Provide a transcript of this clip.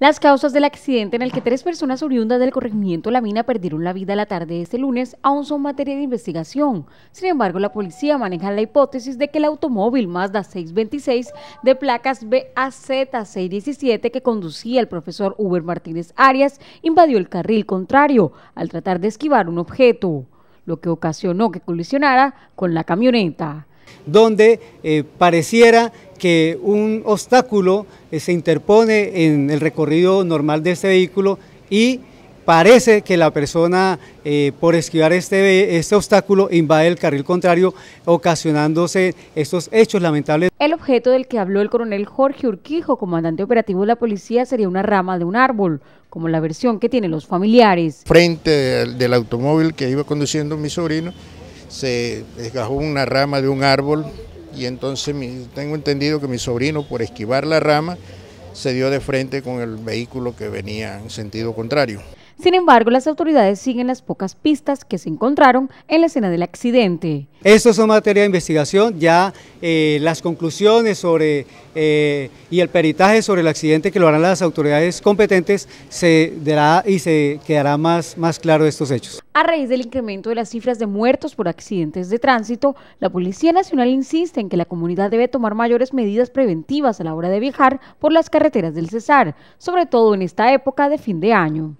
Las causas del accidente en el que tres personas oriundas del corregimiento La Mina perdieron la vida la tarde de este lunes aún son materia de investigación. Sin embargo, la policía maneja la hipótesis de que el automóvil Mazda 626 de placas BAZ617 que conducía el profesor Uber Martínez Arias invadió el carril contrario al tratar de esquivar un objeto, lo que ocasionó que colisionara con la camioneta donde eh, pareciera que un obstáculo eh, se interpone en el recorrido normal de este vehículo y parece que la persona eh, por esquivar este, este obstáculo invade el carril contrario, ocasionándose estos hechos lamentables. El objeto del que habló el coronel Jorge Urquijo, comandante operativo de la policía, sería una rama de un árbol, como la versión que tienen los familiares. Frente del, del automóvil que iba conduciendo mi sobrino, se desgajó una rama de un árbol y entonces tengo entendido que mi sobrino por esquivar la rama se dio de frente con el vehículo que venía en sentido contrario. Sin embargo, las autoridades siguen las pocas pistas que se encontraron en la escena del accidente. Esto es materia de investigación, ya eh, las conclusiones sobre eh, y el peritaje sobre el accidente que lo harán las autoridades competentes se dará y se quedará más, más claro estos hechos. A raíz del incremento de las cifras de muertos por accidentes de tránsito, la Policía Nacional insiste en que la comunidad debe tomar mayores medidas preventivas a la hora de viajar por las carreteras del Cesar, sobre todo en esta época de fin de año.